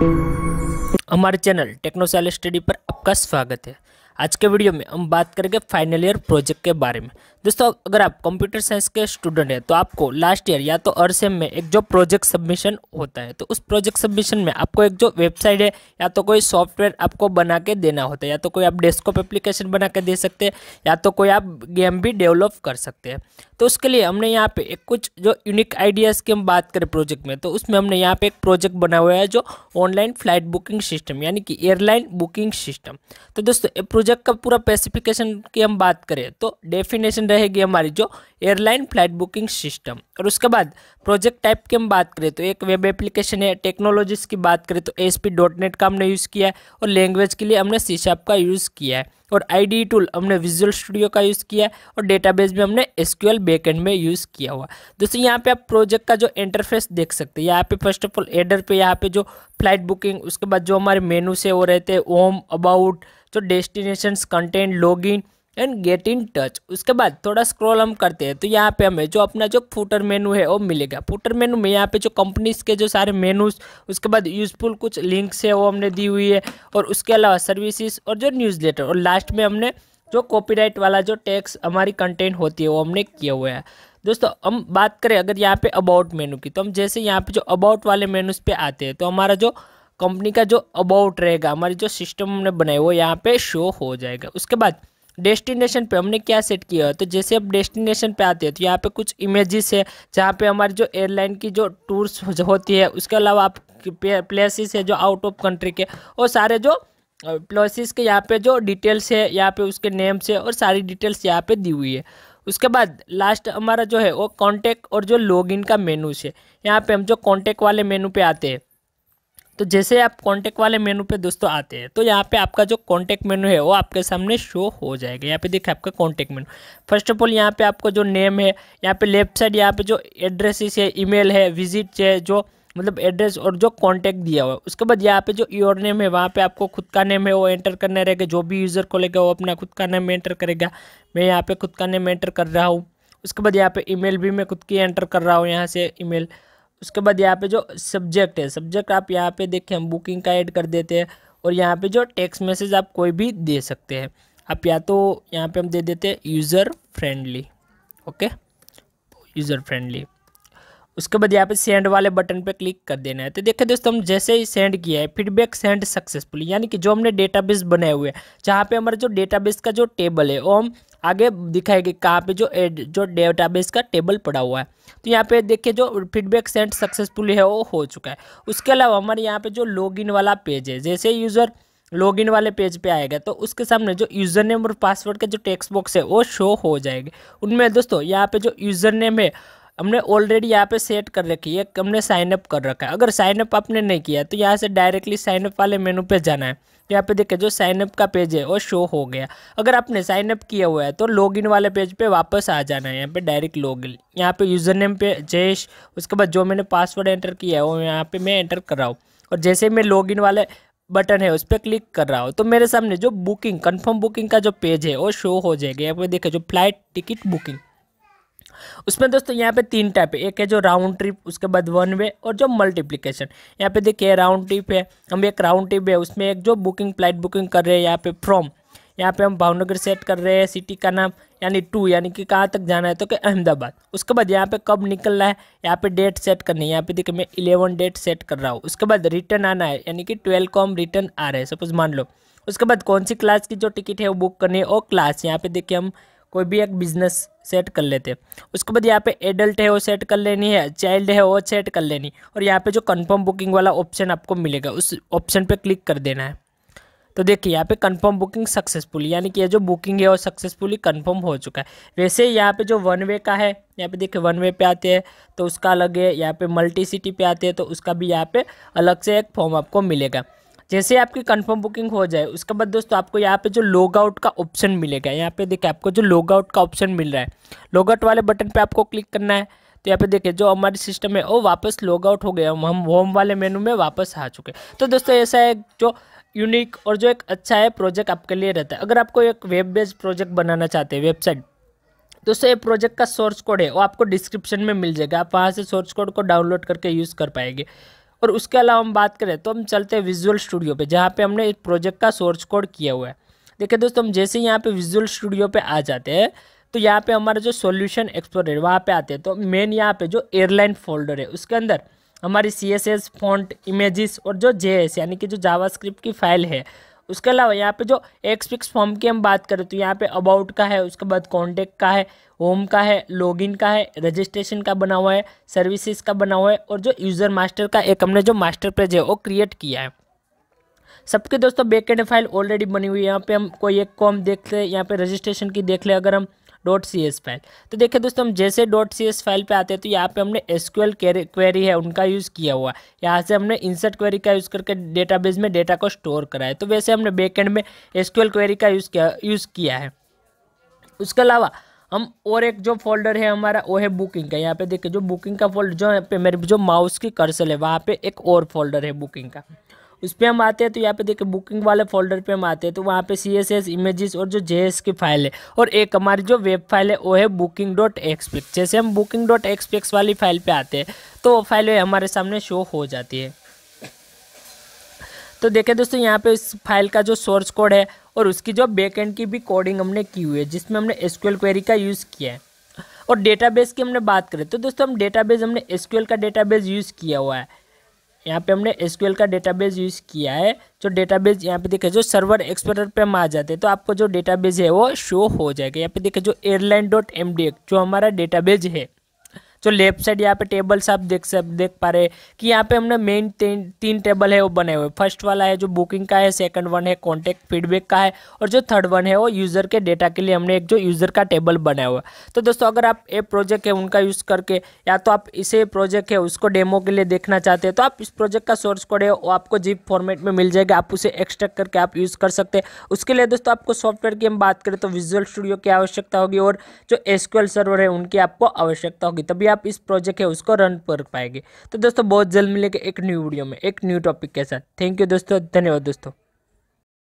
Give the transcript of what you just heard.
हमारे channel टेक्नोसाइल study पर आपका स्वागत है आज के वीडियो में हम बात करेंगे फाइनल ईयर प्रोजेक्ट के बारे में दोस्तों अगर आप कंप्यूटर साइंस के स्टूडेंट हैं तो आपको लास्ट ईयर या तो हर सेम में एक जो प्रोजेक्ट सबमिशन होता है तो उस प्रोजेक्ट सबमिशन में आपको एक जो वेबसाइट है या तो कोई सॉफ्टवेयर आपको बना के देना होता है या तो कोई आप डेस्कटॉप एप्लीकेशन बना के दे सकते हैं या तो कोई आप गेम भी डेवलप कर सकते हैं तो उसके लिए हमने यहाँ पे एक कुछ जो यूनिक आइडियाज़ की हम बात करें प्रोजेक्ट में तो उसमें हमने यहाँ पे एक प्रोजेक्ट बना हुआ है जो ऑनलाइन फ्लाइट बुकिंग सिस्टम यानी कि एयरलाइन बुकिंग सिस्टम तो दोस्तों ये प्रोजेक्ट प्रोजेक्ट का पूरा स्पेसिफिकेशन की हम बात करें तो डेफिनेशन रहेगी हमारी जो एयरलाइन फ्लाइट बुकिंग सिस्टम और उसके बाद प्रोजेक्ट टाइप की हम बात करें तो एक वेब एप्लीकेशन है टेक्नोलॉजीज़ की बात करें तो एस पी डॉट नेट का हमने यूज़ किया है और लैंग्वेज के लिए हमने सी का यूज़ किया है और आई टूल हमने विजुअल स्टूडियो का यूज़ किया है और डेटाबेस भी हमने एसक्यूएल बैकेंड में यूज़ किया हुआ दोस्तों यहाँ पे आप प्रोजेक्ट का जो इंटरफेस देख सकते हैं यहाँ पे फर्स्ट ऑफ ऑल एडर पे यहाँ पे जो फ्लाइट बुकिंग उसके बाद जो हमारे मेनू से वो रहते हैं ओम अबाउट तो destinations content in and get in touch उसके बाद थोड़ा स्क्रॉल हम करते हैं तो यहाँ पे हमें जो अपना जो फूटर मेनू है वो मिलेगा फूटर मेनू में यहाँ पे जो कंपनीज के जो सारे मेनूज उसके बाद यूजफुल कुछ लिंक्स है वो हमने दी हुई है और उसके अलावा सर्विसेज और जो न्यूज़ लेटर और लास्ट में हमने जो कॉपीराइट वाला जो टैक्स हमारी कंटेंट होती है वो हमने किया हुआ है दोस्तों हम बात करें अगर यहाँ पे अबाउट मेनू की तो हम जैसे यहाँ पे जो अबाउट वाले मेनूज पे आते हैं तो हमारा जो कंपनी का जो अबाउट रहेगा हमारी जो सिस्टम हमने बनाई वो यहाँ पे शो हो जाएगा उसके बाद डेस्टिनेशन पे हमने क्या सेट किया है तो जैसे अब डेस्टिनेशन पे आते हैं तो यहाँ पे कुछ इमेजेस है जहाँ पे हमारी जो एयरलाइन की जो टूर्स होती है उसके अलावा आप प्लेसेस है जो आउट ऑफ कंट्री के और सारे जो प्लेसेस के यहाँ पे जो डिटेल्स है यहाँ पे उसके नेम्स है और सारी डिटेल्स यहाँ पे दी हुई है उसके बाद लास्ट हमारा जो है वो कॉन्टैक्ट और जो लॉगिन का मेनू से यहाँ पे हम जो कॉन्टैक्ट वाले मेनू पे आते हैं तो जैसे आप कॉन्टैक्ट वाले मेनू पे दोस्तों आते हैं तो यहाँ पे आपका जो कॉन्टैक्ट मेनू है वो आपके सामने शो हो जाएगा यहाँ पे देखिए आपका contact menu first of all यहाँ पे आपको जो नेम है यहाँ पे लेफ्ट साइड यहाँ पे जो एड्रेसेस है ईमेल है विजिट है जो मतलब एड्रेस और जो कॉन्टैक्ट दिया हुआ है उसके बाद यहाँ पे जो योर नेम है वहाँ पे आपको खुद का नेम है वो एंटर करना रहेगा जो भी यूज़र खोलेगा वो अपना खुद का नेम एंटर करेगा मैं यहाँ पे खुद का नेम एंटर कर रहा हूँ उसके बाद यहाँ पे ईमेल भी मैं खुद की एंटर कर रहा हूँ यहाँ से ईमेल उसके बाद यहाँ पे जो सब्जेक्ट है सब्जेक्ट आप यहाँ पे देखें हम बुकिंग का ऐड कर देते हैं और यहाँ पे जो टेक्स्ट मैसेज आप कोई भी दे सकते हैं आप या तो यहाँ पे हम दे देते हैं user friendly okay user friendly उसके बाद यहाँ पे सेंड वाले बटन पे क्लिक कर देना है तो देखिए दोस्तों हम जैसे ही सेंड किया है फीडबैक सेंड सक्सेसफुली यानी कि जो हमने डेटाबेस बनाए हुए हैं जहाँ पे हमारा जो डेटाबेस का जो टेबल है वो हम आगे दिखाया कि कहाँ पे जो एड जो डेटाबेस का टेबल पड़ा हुआ है तो यहाँ पे देखिए जो फीडबैक सेंट सक्सेसफुल है वो हो चुका है उसके अलावा हमारे यहाँ पे जो लॉगिन वाला पेज है जैसे यूज़र लॉगिन वाले पेज पे आएगा तो उसके सामने जो यूज़र नेम और पासवर्ड का जो टेक्स्ट बॉक्स है वो शो हो जाएगा उनमें दोस्तों यहाँ पे जो यूज़र नेम है हमने ऑलरेडी यहाँ पे सेट कर रखी है हमने साइनअप कर रखा है अगर साइनअप आपने नहीं किया तो यहाँ से डायरेक्टली साइनअप वाले मेनू पे जाना है तो यहाँ पे देखिए जो साइनअप का पेज है वो शो हो गया अगर आपने साइनअप किया हुआ है तो लॉगिन वाले पेज पे वापस आ जाना है यहाँ पे डायरेक्ट लॉग इन यहाँ पे यूज़र नेम पे जयेश उसके बाद जो मैंने पासवर्ड एंटर किया है वो यहाँ पर मैं एंटर कर रहा हूँ और जैसे मैं इन वाले बटन है उस पर क्लिक कर रहा हूँ तो मेरे सामने जो बुकिंग कन्फर्म बुकिंग का जो पेज है वो शो हो जाएगा यहाँ पर देखे जो फ्लाइट टिकट बुकिंग उसमें दोस्तों यहाँ पे तीन टाइप है एक है जो राउंड ट्रिप उसके बाद वन वे और जो मल्टीप्लीकेशन यहाँ पे देखिए राउंड ट्रिप है हम एक राउंड ट्रिप है उसमें एक जो बुकिंग फ्लाइट बुकिंग कर रहे हैं यहाँ पे फ्रॉम यहाँ पे हम भावनगर सेट कर रहे हैं सिटी का नाम यानी टू यानी कि कहाँ तक जाना है तो कि अहमदाबाद उसके बाद यहाँ पे कब निकलना है यहाँ पे डेट सेट करनी है यहाँ पे देखिए मैं इलेवन डेट सेट कर रहा हूँ उसके बाद रिटर्न आना है यानी कि ट्वेल्व को हम रिटर्न आ रहे हैं सपोज मान लो उसके बाद कौन सी क्लास की जो टिकट है वो बुक करनी है और क्लास यहाँ पे देखिए हम कोई भी एक बिजनेस सेट कर लेते हैं उसके बाद यहाँ पे एडल्ट है वो सेट कर लेनी है चाइल्ड है वो सेट कर लेनी और यहाँ पे जो कंफर्म बुकिंग वाला ऑप्शन आपको मिलेगा उस ऑप्शन पे क्लिक कर देना है तो देखिए यहाँ पे कंफर्म बुकिंग सक्सेसफुल यानी कि ये जो बुकिंग है वो सक्सेसफुली कंफर्म हो चुका है वैसे यहाँ पे जो वन वे का है यहाँ पे देखिए वन वे पे आते हैं तो उसका अलग है यहाँ पे मल्टी सिटी पे आते हैं तो उसका भी यहाँ पे अलग से एक फॉर्म आपको मिलेगा जैसे आपकी कंफर्म बुकिंग हो जाए उसके बाद दोस्तों आपको यहाँ पे जो लॉग आउट का ऑप्शन मिलेगा यहाँ पे देखिए आपको जो लॉग आउट का ऑप्शन मिल रहा है लॉग आउट वाले बटन पर आपको क्लिक करना है तो यहाँ पे देखिए जो हमारी सिस्टम है वो वापस लॉग आउट हो गया हम होम वाले मेनू में वापस आ चुके तो दोस्तों ऐसा है जो यूनिक और जो एक अच्छा है प्रोजेक्ट आपके लिए रहता है अगर आपको एक वेब बेस्ड प्रोजेक्ट बनाना चाहते हैं वेबसाइट दोस्तों ये प्रोजेक्ट का सोर्स कोड है वो आपको डिस्क्रिप्शन में मिल जाएगा आप वहाँ से सोर्स कोड को डाउनलोड करके यूज़ कर पाएंगे और उसके अलावा हम बात करें तो हम चलते हैं विजुअल स्टूडियो पे जहाँ पे हमने एक प्रोजेक्ट का सोर्स कोड किया हुआ है देखिए दोस्तों हम जैसे यहाँ पे विजुअल स्टूडियो पे आ जाते हैं तो यहाँ पे हमारा जो सॉल्यूशन एक्सप्लोरर वहाँ पे आते हैं तो मेन यहाँ पे जो एयरलाइन फोल्डर है उसके अंदर हमारी C S S font images और जो जे एस यानी कि जो स्क्रिप्ट की फाइल है उसके अलावा यहाँ पे जो एक्सपिक्स फॉर्म की हम बात करें तो यहाँ पे अबाउट का है उसके बाद कॉन्टेक्ट का है होम का है लॉगिन का है रजिस्ट्रेशन का बना हुआ है सर्विसेज का बना हुआ है और जो यूज़र मास्टर का एक हमने जो मास्टर पेज है वो क्रिएट किया है सबके दोस्तों बैक एंड फाइल ऑलरेडी बनी हुई है यहाँ पे हम कोई एक को हम देख ले यहाँ पे रजिस्ट्रेशन की देख ले अगर हम डॉट सी एस फाइल तो देखिए दोस्तों हम जैसे डॉट सी एस फाइल पे आते हैं तो यहाँ पे हमने एस क्यूएल क्वेरी है उनका यूज़ किया हुआ यहाँ से हमने इंसर्ट क्वेरी का यूज़ करके डेटाबेस में डेटा को स्टोर करा है तो वैसे हमने बैक में एस क्वेरी का यूज़ किया यूज़ किया है उसके अलावा हम और एक जो फोल्डर है हमारा वो है बुकिंग का यहाँ पे देखिए जो बुकिंग का फोल्डर जो यहाँ पे मेरे जो माउस की कर्सल है वहाँ पे एक और फोल्डर है बुकिंग का उस पर हम आते हैं तो यहाँ पे देखिए बुकिंग वाले फोल्डर पे हम आते हैं तो वहाँ पे सी एस एस इमेजेस और जो जे की फाइल है और एक हमारी जो वेब फाइल है वो है बुकिंग डॉट एक्सपेक्स जैसे हम बुकिंग डॉट एक्सपेक्स वाली फाइल पे आते हैं तो वो फाइल हमारे सामने शो हो जाती है तो देखें दोस्तों यहाँ पे इस फाइल का जो सोर्स कोड है और उसकी जो बैकएंड की भी कोडिंग हमने की हुई है जिसमें हमने एसक्यूएल क्वेरी का यूज़ किया है और डेटाबेस की हमने बात करें तो दोस्तों हम डेटाबेस हमने एसक्यूएल का डेटाबेस यूज़ किया हुआ है यहाँ पे हमने एसक्यूएल का डेटाबेस यूज़ किया है जो डेटाबेस यहाँ पे देखे जो सर्वर एक्सपर्टर पे हम आ जाते हैं तो आपको जो डेटाबेस है वो शो हो जाएगा यहाँ पे देखे जो एयरलाइन डॉट एम डी जो हमारा डेटाबेस है जो लेफ्ट साइड यहाँ पे टेबल्स आप देख सब देख पा रहे हैं कि यहाँ पे हमने मेन तीन तीन टेबल है वो बने हुए फर्स्ट वाला है जो बुकिंग का है सेकंड वन है कॉन्टैक्ट फीडबैक का है और जो थर्ड वन है वो यूज़र के डेटा के लिए हमने एक जो यूज़र का टेबल बनाया हुआ तो दोस्तों अगर आप ये प्रोजेक्ट है उनका यूज़ करके या तो आप इसे प्रोजेक्ट है उसको डेमो के लिए देखना चाहते हैं तो आप इस प्रोजेक्ट का सोर्स कोड है वो आपको जीप फॉर्मेट में मिल जाएगा आप उसे एक्सट्रैक्ट करके आप यूज़ कर सकते हैं उसके लिए दोस्तों आपको सॉफ्टवेयर की हम बात करें तो विजुअल स्टूडियो की आवश्यकता होगी और जो एसक्यूएल सर्वर है उनकी आपको आवश्यकता होगी तभी आप इस प्रोजेक्ट है उसको रन कर पाएंगे तो दोस्तों बहुत जल्द मिलेंगे एक न्यू वीडियो में एक न्यू टॉपिक के साथ थैंक यू दोस्तों धन्यवाद दोस्तों